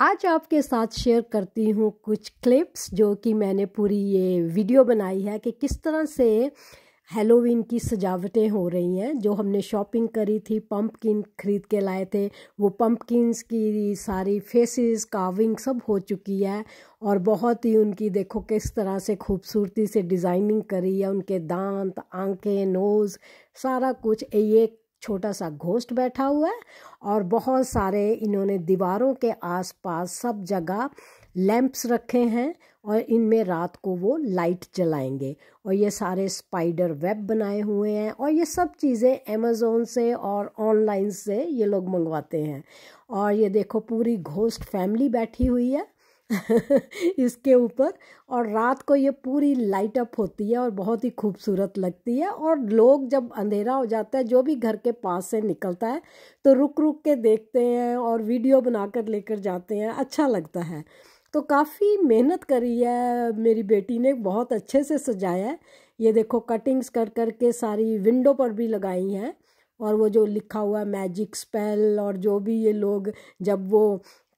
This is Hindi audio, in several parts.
आज आपके साथ शेयर करती हूँ कुछ क्लिप्स जो कि मैंने पूरी ये वीडियो बनाई है कि किस तरह से हेलोवीन की सजावटें हो रही हैं जो हमने शॉपिंग करी थी पम्पकिन खरीद के लाए थे वो पम्पकिनस की सारी फेसेस काविंग सब हो चुकी है और बहुत ही उनकी देखो किस तरह से खूबसूरती से डिज़ाइनिंग करी है उनके दांत आंखें नोज़ सारा कुछ ये छोटा सा घोष्ट बैठा हुआ है और बहुत सारे इन्होंने दीवारों के आसपास सब जगह लैंप्स रखे हैं और इनमें रात को वो लाइट जलाएंगे और ये सारे स्पाइडर वेब बनाए हुए हैं और ये सब चीज़ें अमेज़ोन से और ऑनलाइन से ये लोग मंगवाते हैं और ये देखो पूरी घोस्ट फैमिली बैठी हुई है इसके ऊपर और रात को ये पूरी लाइट अप होती है और बहुत ही खूबसूरत लगती है और लोग जब अंधेरा हो जाता है जो भी घर के पास से निकलता है तो रुक रुक के देखते हैं और वीडियो बनाकर लेकर जाते हैं अच्छा लगता है तो काफ़ी मेहनत करी है मेरी बेटी ने बहुत अच्छे से सजाया है ये देखो कटिंग्स कर कर के सारी विंडो पर भी लगाई हैं और वो जो लिखा हुआ मैजिक स्पेल और जो भी ये लोग जब वो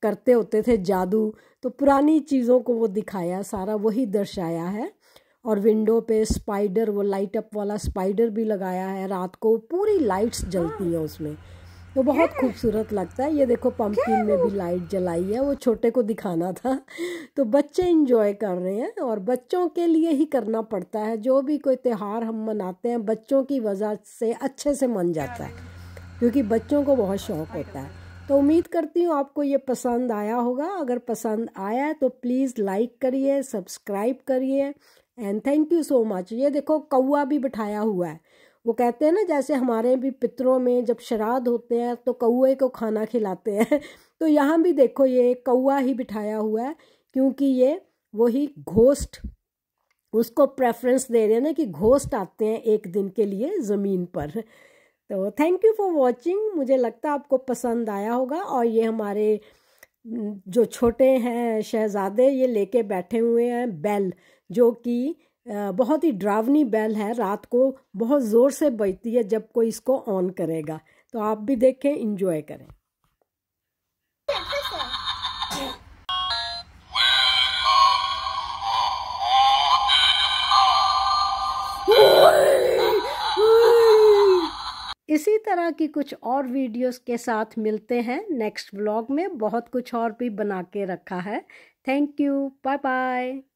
करते होते थे जादू तो पुरानी चीज़ों को वो दिखाया सारा वही दर्शाया है और विंडो पे स्पाइडर वो लाइट अप वाला स्पाइडर भी लगाया है रात को पूरी लाइट्स जलती है उसमें तो बहुत खूबसूरत लगता है ये देखो पंपिंग में भी लाइट जलाई है वो छोटे को दिखाना था तो बच्चे इंजॉय कर रहे हैं और बच्चों के लिए ही करना पड़ता है जो भी कोई त्यौहार हम मनाते हैं बच्चों की वजह से अच्छे से मन जाता है क्योंकि बच्चों को बहुत शौक होता है तो उम्मीद करती हूँ आपको ये पसंद आया होगा अगर पसंद आया तो प्लीज़ लाइक करिए सब्सक्राइब करिए and thank you so much ये देखो कौआ भी बिठाया हुआ है वो कहते हैं ना जैसे हमारे भी पितरों में जब श्राद्ध होते हैं तो कौए को खाना खिलाते हैं तो यहाँ भी देखो ये कौआ ही बिठाया हुआ है क्योंकि ये वही घोस्ट उसको प्रेफरेंस दे रहे हैं ना कि घोस्ट आते हैं एक दिन के लिए ज़मीन पर तो थैंक यू फॉर वॉचिंग मुझे लगता है आपको पसंद आया होगा और ये हमारे जो छोटे हैं शहजादे ये लेके बैठे हुए हैं बेल जो कि बहुत ही ड्रावनी बेल है रात को बहुत ज़ोर से बजती है जब कोई इसको ऑन करेगा तो आप भी देखें इन्जॉय करें इसी तरह की कुछ और वीडियोस के साथ मिलते हैं नेक्स्ट ब्लॉग में बहुत कुछ और भी बना के रखा है थैंक यू बाय बाय